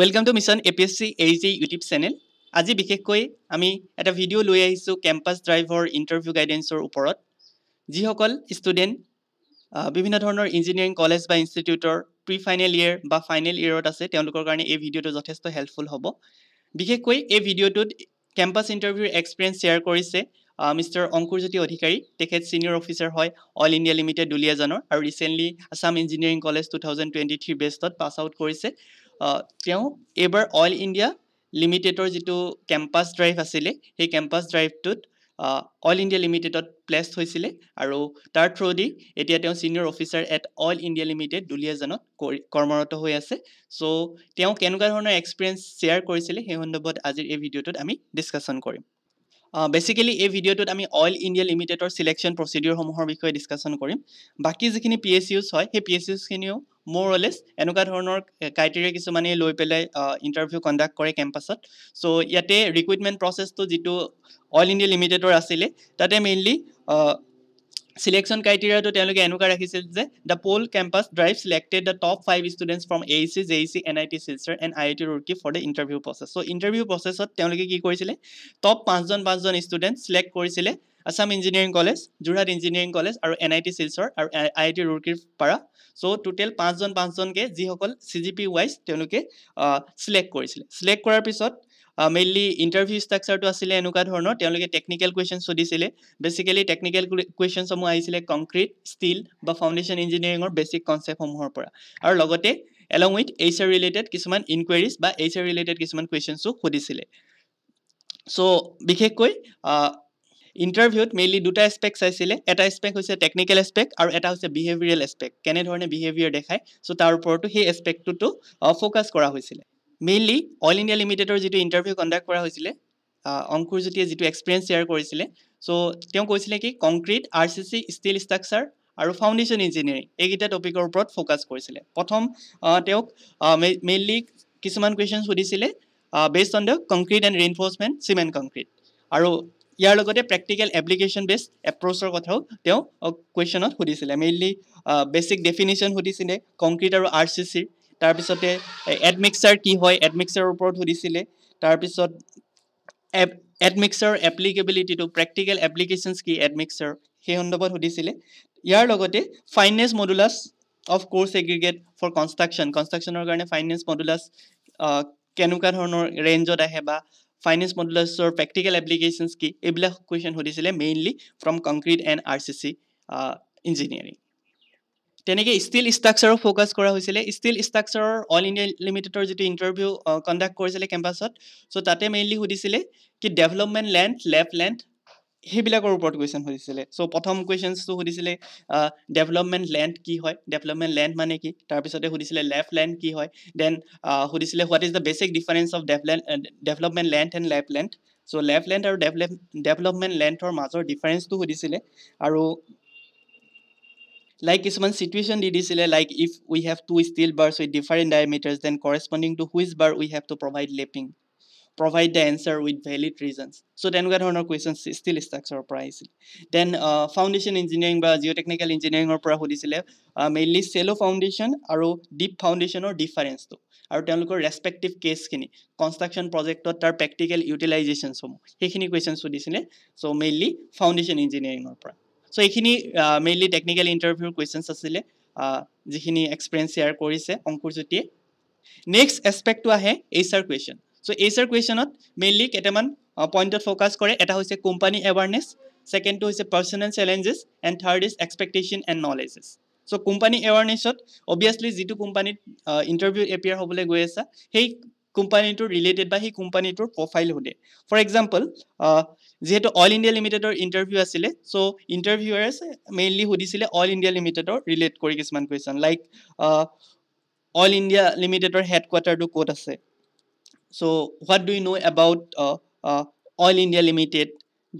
welcome to mission A P S C H D YouTube channel আজি বিশেষকৈ আমি এটা ভিডিঅ' লৈ আহিছোঁ কেম্পাছ ড্ৰাইভৰ ইণ্টাৰভিউ গাইডেঞ্চৰ ওপৰত যিসকল ষ্টুডেণ্ট বিভিন্ন ধৰণৰ ইঞ্জিনিয়াৰিং কলেজ বা ইনষ্টিটিউটৰ প্ৰি ফাইনেল ইয়েৰ বা ফাইনেল ইয়েৰত আছে তেওঁলোকৰ কাৰণে এই ভিডিঅ'টো যথেষ্ট হেল্পফুল হ'ব বিশেষকৈ এই ভিডিঅ'টোত কেম্পাছ ইণ্টাৰভিউৰ এক্সপিৰিয়েঞ্চ শ্বেয়াৰ কৰিছে মিষ্টাৰ অংকুৰজ্যোতি অধিকাৰী তেখেত ছিনিয়ৰ অফিচাৰ হয় অইল ইণ্ডিয়া লিমিটেড দুলিয়াজানৰ আৰু recently Assam engineering college two thousand twenty three বেষ্টত পাছ আউট কৰিছে তেওঁ এইবাৰ অইল ইণ্ডিয়া লিমিটেডৰ যিটো কেম্পাছ ড্ৰাইভ আছিলে সেই কেম্পাছ ড্ৰাইভটোত অইল ইণ্ডিয়া লিমিটেডত প্লেচ হৈছিলে আৰু তাৰ থ্ৰুদি এতিয়া তেওঁ senior officer at oil India limited দুলীয়াজনত কৰ্মৰত হৈ আছে চ' তেওঁ কেনেকুৱা ধৰণৰ এক্সপিৰিয়েঞ্চ শ্বেয়াৰ কৰিছিলে সেই সন্দৰ্ভত আজিৰ এই ভিডিঅ'টোত আমি ডিছকাশ্যন কৰিম বেচিকেলি এই ভিডিঅ'টোত আমি অইল ইণ্ডিয়া লিমিটেডৰ চিলেকশ্যন প্ৰচিডিঅ'ৰসমূহৰ বিষয়ে ডিছকাশ্যন কৰিম বাকী যিখিনি পি এছ ইউজ হয় সেই পি এছ ইউজখিনিও মোৰ অলেছ এনেকুৱা ধৰণৰ ক্ৰাইটেৰিয়া কিছুমানে লৈ পেলাই ইণ্টাৰভিউ কণ্ডাক্ট কৰে কেম্পাছত চ' ইয়াতে ৰিক্ৰুইটমেণ্ট প্ৰচেছটো যিটো অইল ইণ্ডিয়া লিমিটেডৰ আছিলে তাতে মেইনলি চিলেকশ্যন ক্ৰাইটেৰিয়াটো তেওঁলোকে এনেকুৱা ৰাখিছিল যে the pool campus drive selected the top five students from A C J C N I T Silchar and I I T Roorkee for the interview process so' interview প্ৰচেছত তেওঁলোকে কি কৰিছিলে টপ পাঁচজন পাঁচজন ষ্টুডেণ্ট চিলেক্ট কৰিছিলে Assam engineering college Jorhat engineering college আৰু N I T Silchar আৰু I I T ৰুৰ্কীৰ পৰা চ' টোটেল পাঁচজন পাঁচজনকৈ যিসকল চি জি পি ৱাইজ তেওঁলোকে ছিলেক্ট কৰিছিলে ছিলেক্ট কৰাৰ পিছত মেইনলি ইণ্টাৰভিউ ষ্ট্ৰাকচাৰটো আছিলে এনেকুৱা ধৰণৰ তেওঁলোকে টেকনিকেল কুৱেশ্যন সুধিছিলে বেচিকেলি টেকনিকেল কুৱেশ্যনসমূহ আহিছিলে কংক্ৰিট ষ্টীল বা ফাউণ্ডেশ্যন ইঞ্জিনিয়াৰিঙৰ বেচিক কনচেপ্টসমূহৰ পৰা আৰু লগতে along with H R related কিছুমান ইনকুৱাৰিজ বা এইচ আৰ ৰিলেটেড কিছুমান কুৱেশ্যনছো সুধিছিলে চ' বিশেষকৈ ইণ্টাৰভিউত মেইনলি দুটা এছপেক্ট চাইছিলে এটা এছপেক্ট হৈছে টেকনিকেল এছপেক্ট আৰু এটা হৈছে বিহেভিয়াৰেল এছপেক্ট কেনেধৰণে বিহেভিয়াৰ দেখায় চ' তাৰ ওপৰতো সেই এছপেক্টটোতো ফ'কাছ কৰা হৈছিলে মেইনলি অইল ইণ্ডিয়া লিমিটেডৰ যিটো ইণ্টাৰভিউ কণ্ডাক্ট কৰা হৈছিলে অংকুৰ জ্যোতিয়ে যিটো এক্সপিৰিয়েঞ্চ শ্বেয়াৰ কৰিছিলে চ' তেওঁ কৈছিলে কি concrete R C C steel structure আৰু ফাউণ্ডেশ্যন ইঞ্জিনিয়াৰিং এইকেইটা টপিকৰ ওপৰত ফ'কাছ কৰিছিলে প্ৰথম তেওঁক মেইনলি কিছুমান কুৱেশ্যন সুধিছিলে best on the concrete and reinforcement cement concrete আৰু ইয়াৰ লগতে প্ৰেক্টিকেল এপ্লিকেশ্যন বেছ এপ্ৰ'চৰ কথাও তেওঁ কুৱেশ্যনত সুধিছিলে মেইনলি বেচিক ডেফিনেশ্যন সুধিছিলে কংক্ৰিট আৰু আৰ চি চিৰ তাৰপিছতে এডমিক্সাৰ কি হয় এডমিক্সাৰৰ ওপৰত সুধিছিলে তাৰপিছত এডমিক্সাৰ এপ্লিকেবিলিটিটো প্ৰেক্টিকেল এপ্লিকেশ্যনছ কি এডমিক্সাৰ সেই সন্দৰ্ভত সুধিছিলে ইয়াৰ লগতে fineness modulus of coarse aggregate for construction কনষ্ট্ৰাকশ্যনৰ কাৰণে ফাইনেন্স মডুলাছ কেনেকুৱা ধৰণৰ ৰেঞ্জত আহে বা ফাইনেন্স মডুলাৰ্ছৰ প্ৰেক্টিকেল এপ্লিকেশ্যনছ কি এইবিলাক কুৱেশ্যন সুধিছিলে mainly from concrete and R C C engineering তেনেকৈ ষ্টিল ষ্ট্ৰাকচাৰক ফ'কাছ কৰা হৈছিলে ষ্টিল ষ্ট্ৰাকচাৰৰ অল ইণ্ডিয়া লিমিটেডৰ যিটো ইণ্টাৰভিউ কণ্ডাক্ট কৰিছিলে কেম্পাছত চ' তাতে মেইনলি সুধিছিলে কি ডেভেলপমেণ্ট লেণ্ড লেফ লেণ্ড সেইবিলাকৰ ওপৰত কুৱেশ্যন সুধিছিলে চ' প্ৰথম কুৱেশ্যনছটো সুধিছিলে ডেভেলপমেণ্ট লেণ্ড কি হয় ডেভেলপমেণ্ট লেণ্ড মানে কি তাৰপিছতে সুধিছিলে লেফ লেণ্ড কি হয় দেন সুধিছিলে what is the basic difference of developed development land and left land so' left land আৰু ডেভেলপ ডেভেলপমেণ্ট লেণ্ডৰ মাজৰ ডিফাৰেঞ্চটো সুধিছিলে আৰু লাইক কিছুমান চিটুৱেশ্যন দি দিছিলে like if we have to steel bars with different diameters then corresponding to which bar we have to provide lapping provide the answer with valid reasons so' তেনেকুৱা ধৰণৰ কুৱেশ্যনছ ষ্টিল ষ্ট্ৰাকচাৰৰ পৰা আহিছিল then foundation engineering বা জিঅ'টেকনিকেল ইঞ্জিনিয়াৰিঙৰ পৰা সুধিছিলে mainly shallow' foundation আৰু deep ফাউণ্ডেশ্যনৰ ডিফাৰেঞ্চটো আৰু তেওঁলোকৰ ৰেচপেক্টিভ কেছখিনি কনষ্ট্ৰাকশ্যন প্ৰজেক্টত তাৰ প্ৰেক্টিকেল ইউটিলাইজেশ্যনছসমূহ সেইখিনি কুৱেশ্যন সুধিছিলে চ' মেইনলি ফাউণ্ডেশ্যন ইঞ্জিনিয়াৰিঙৰ পৰা চ' এইখিনি মেইনলি টেকনিকেল ইণ্টাৰভিউৰ কুৱেশ্যনছ আছিলে যিখিনি এক্সপেৰিয়েঞ্চ শ্বেয়াৰ কৰিছে অংকুৰ জ্যোতিয়ে নেক্সট এছপেক্টটো আহে এইচ আৰ কুৱেশ্যন চ' এইচৰ কুৱেশ্যনত মেইনলি কেইটামান পইণ্টত ফ'কাছ কৰে এটা হৈছে কোম্পানী এৱাৰনেছ ছেকেণ্ডটো হৈছে personal challenges and third is expectation and knowledges so' company এৱাৰনেছত অভিয়াছলি যিটো কোম্পানীত ইণ্টাৰভিউ এপিয়াৰ হ'বলৈ গৈ আছা সেই কোম্পানীটোৰ ৰিলেটেড বা সেই কোম্পানীটোৰ প্ৰফাইল সোধে ফৰ এক্সাম্পল যিহেতু অইল ইণ্ডিয়া লিমিটেডৰ ইণ্টাৰভিউ আছিলে চ' ইণ্টাৰভিউৱাৰ্ছ মেইনলি সুধিছিলে অইল ইণ্ডিয়া লিমিটেডৰ ৰিলেট কৰি কিছুমান কুৱেশ্যন লাইক অইল ইণ্ডিয়া লিমিটেডৰ হেডকোৱাৰ্টাৰটো ক'ত আছে so what do you know about uh, uh, oil india limited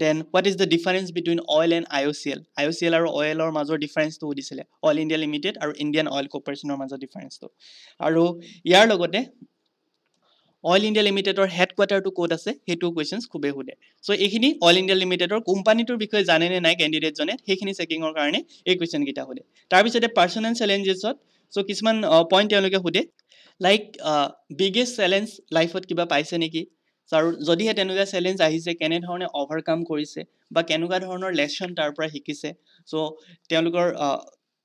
then what is the difference between oil and iocl iocl are oil or major difference to odisile oil india limited or indian oil corporation or major difference to aru yar logote oil India লিমিটেডৰ হেডকোৱাৰ্টাৰটো ক'ত আছে সেইটো questions খুবেই সোধে চ' এইখিনি oil India লিমিটেডৰ কোম্পানীটোৰ বিষয়ে জানেনে নাই কেণ্ডিডেটজনে সেইখিনি চেকিঙৰ কাৰণে এই কুৱেশ্যনকেইটা সোধে তাৰপিছতে পাৰ্চনেল চেলেঞ্জেছত চ' কিছুমান পইণ্ট তেওঁলোকে সোধে লাইক বিগেষ্ট চেলেঞ্জ লাইফত কিবা পাইছে নেকি আৰু যদিহে তেনেকুৱা চেলেঞ্জ আহিছে কেনেধৰণে অভাৰকাম কৰিছে বা কেনেকুৱা ধৰণৰ লেচন তাৰ পৰা শিকিছে ছ' তেওঁলোকৰ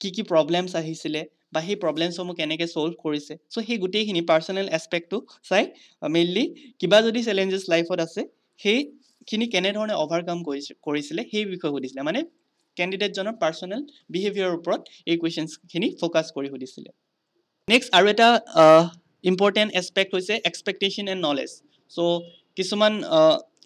কি কি প্ৰব্লেমছ আহিছিলে বা সেই প্ৰব্লেমছসমূহ কেনেকৈ ছ'ল্ভ কৰিছে চ' সেই গোটেইখিনি পাৰ্চনেল এছপেক্টটো চাই মেইনলি কিবা যদি চেলেঞ্জেছ লাইফত আছে সেইখিনি কেনেধৰণে অভাৰকাম কৰিছে কৰিছিলে সেই বিষয়ে সুধিছিলে মানে কেণ্ডিডেটজনৰ পাৰ্চনেল বিহেভিয়াৰৰ ওপৰত এই কুৱেশ্যনছখিনি ফ'কাছ কৰি সুধিছিলে নেক্সট আৰু এটা ইম্পৰ্টেণ্ট এছপেক্ট হৈছে এক্সপেক্টেশ্যন এণ্ড নলেজ চ' কিছুমান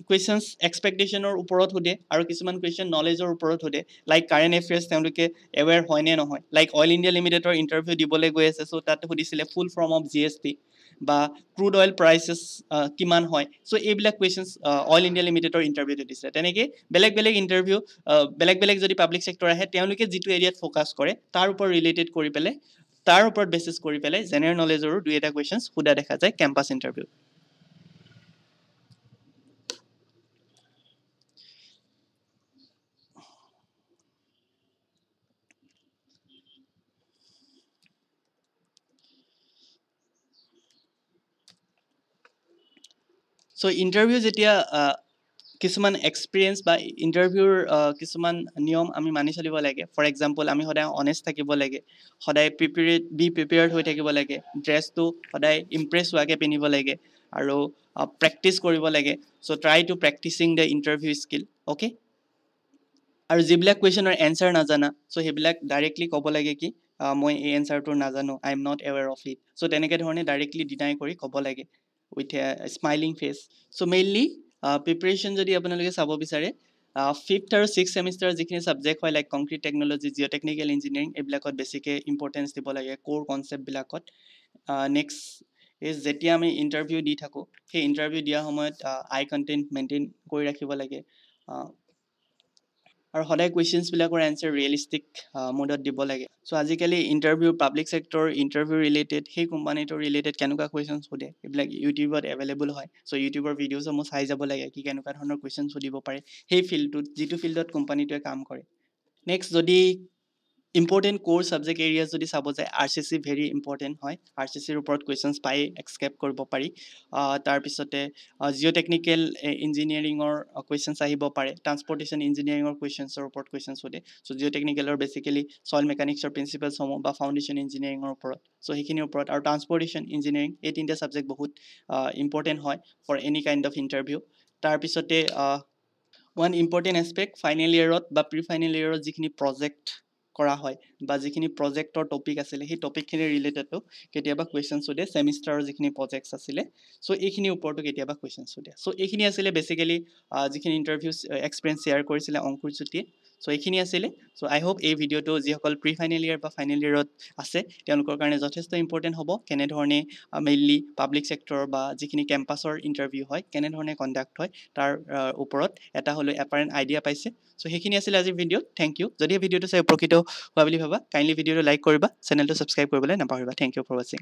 কুৱেশ্যনছ এক্সপেক্টেশ্যনৰ ওপৰত সোধে আৰু কিছুমান কুৱেশ্যন নলেজৰ ওপৰত সোধে লাইক কাৰেণ্ট এফেয়াৰ্ছ তেওঁলোকে এৱেৰ হয় নে নহয় লাইক অইল ইণ্ডিয়া লিমিটেডৰ ইণ্টাৰভিউ দিবলৈ গৈ আছে চ' তাত সুধিছিলে full form of G S T বা ক্ৰুড অইল প্ৰাইচেছ কিমান হয় চ' এইবিলাক কুৱেশ্যনছ অইল ইণ্ডিয়া লিমিটেডৰ ইণ্টাৰভিউ দিছে তেনেকৈ বেলেগ বেলেগ ইণ্টাৰভিউ বেলেগ বেলেগ যদি পাব্লিক চেক্টৰ আহে তেওঁলোকে যিটো এৰিয়াত ফ'কাছ কৰে তাৰ ওপৰত ৰিলেটেড কৰি পেলাই তাৰ ওপৰত বেচিছ কৰি পেলাই জেনেৰেল নলেজৰো দুই এটা কুৱেশ্যনছ সোধা দেখা যায় কেম্পাছ ইণ্টাৰভিউ চ' ইণ্টাৰভিউ যেতিয়া কিছুমান এক্সপিৰিয়েঞ্চ বা ইণ্টাৰভিউৰ কিছুমান নিয়ম আমি মানি চলিব লাগে ফৰ এক্সাম্পল আমি সদায় অনেষ্ট থাকিব লাগে সদায় প্ৰিপেৰে বি প্ৰিপেয়াৰ্ড হৈ থাকিব লাগে ড্ৰেছটো সদায় ইমপ্ৰেছ হোৱাকৈ পিন্ধিব লাগে আৰু প্ৰেক্টিছ কৰিব লাগে so' try to practicing the interview skill okay আৰু যিবিলাক কুৱেশ্যনৰ এনচাৰ নাজানা চ' সেইবিলাক ডাইৰেক্টলি ক'ব লাগে কি মই এই এনচাৰটো নাজানো I am not aware of it so' তেনেকৈ ধৰণে ডাইৰেক্টলি ডিনাই কৰি ক'ব লাগে with a smiling face so' mainly preparation যদি আপোনালোকে চাব বিচাৰে ফিফ্থ আৰু ছিক্স ছেমিষ্টাৰ যিখিনি ছাবজেক্ট হয় like concrete technology geo' technical engineering এইবিলাকত বেছিকৈ ইম্পৰ্টেঞ্চ দিব লাগে ক'ৰ কনচেপ্টবিলাকত নেক্সট ইজ যেতিয়া আমি ইণ্টাৰভিউ দি থাকোঁ সেই ইণ্টাৰভিউ দিয়াৰ সময়ত আই কণ্টেণ্ট মেইনটেইন কৰি ৰাখিব লাগে আৰু সদায় কুৱেশ্যনছবিলাকৰ এনচাৰ ৰিয়েলিষ্টিক মুডত দিব লাগে চ' আজিকালি interview public sector interview related সেই কোম্পানীটোৰ ৰিলেটেড কেনেকুৱা কুৱেশ্যনছ সোধে সেইবিলাক ইউটিউবত এভেইলেবল হয় চ' ইউটিউবৰ ভিডিঅ'ছো মোৰ চাই যাব লাগে কি কেনেকুৱা ধৰণৰ কুৱেশ্যনছ সুধিব পাৰে সেই ফিল্ডটোত যিটো ফিল্ডত কোম্পানীটোৱে কাম কৰে নেক্সট যদি ইম্পৰ্টেণ্ট ক'ৰ ছাবজেক্ট এৰিয়া যদি চাব যায় R C C very important হয় আৰ চি চিৰ ওপৰত কুৱেশ্যনছ পাই এক্সকেপ কৰিব পাৰি তাৰপিছতে টেকনিকেল ইঞ্জিনিয়াৰিঙৰ কুৱেশ্যনছ আহিব পাৰে ট্ৰান্সপৰ্টেশ্যন ইঞ্জিনিয়াৰিঙৰ কুৱেশ্যনছৰ ওপৰত কুৱেশ্যনছ সোধে চ' জিঅ টেকনিকেলৰ বেছিকেলি ছইল মেকানিক্সৰ প্ৰিন্সিপালছসমূহ বা ফাউণ্ডেশ্যন ইঞ্জিনিয়াৰিঙৰ ওপৰত চ' সেইখিনিৰ ওপৰত আৰু ট্ৰান্সপৰ্টেশ্যন ইঞ্জিনিয়াৰিং এই তিনিটা ছাবজেক্ট বহুত ইম্পৰ্টেণ্ট হয় for any kind of interview তাৰপিছতে ওৱান ইম্পৰ্টেণ্ট এছপেক্ট ফাইনেল ইয়েৰত বা প্ৰি ফাইনেল ইয়েৰত যিখিনি প্ৰজেক্ট কৰা হয় বা যিখিনি প্ৰজেক্টৰ টপিক আছিলে সেই টপিকখিনিৰ ৰিলেটেডো কেতিয়াবা কুৱেশ্যন দিয়ে ছেমিষ্টাৰৰ যিখিনি প্ৰজেক্টছ আছিলে চ' এইখিনিৰ ওপৰতো কেতিয়াবা কুৱেশ্যন দিয়ে চ' এইখিনি আছিলে বেচিকেলি যিখিনি ইণ্টাৰভিউ এক্সপেৰিয়েঞ্চ শ্বেয়াৰ কৰিছিলে অংকুৰ জ্যোতিয়ে চ' এইখিনি আছিলে চ' আই হোপ এই ভিডিঅ'টো যিসকল প্ৰি ফাইনেল ইয়েৰ বা ফাইনেল ইয়েৰত আছে তেওঁলোকৰ কাৰণে যথেষ্ট ইম্পৰ্টেণ্ট হ'ব কেনেধৰণে মেইনলি পাব্লিক চেক্টৰৰ বা যিখিনি কেম্পাছৰ ইণ্টাৰভিউ হয় কেনেধৰণে কণ্ডাক্ট হয় তাৰ ওপৰত এটা হ'লেও এপাৰেণ্ট আইডিয়া পাইছে চ' সেইখিনি আছিলে আজিৰ ভিডিঅ'ত থেংক ইউ যদি ভিডিঅ'টো চাই উপকৃত হোৱা বুলি ভাবা কাইণ্ডলি ভিডিঅ'টো লাইক কৰিবা চেনেলটো ছাবস্ক্ৰাইব কৰিবলৈ নাপাহৰিবা থেংক ইউ ফৰ ৱাচিং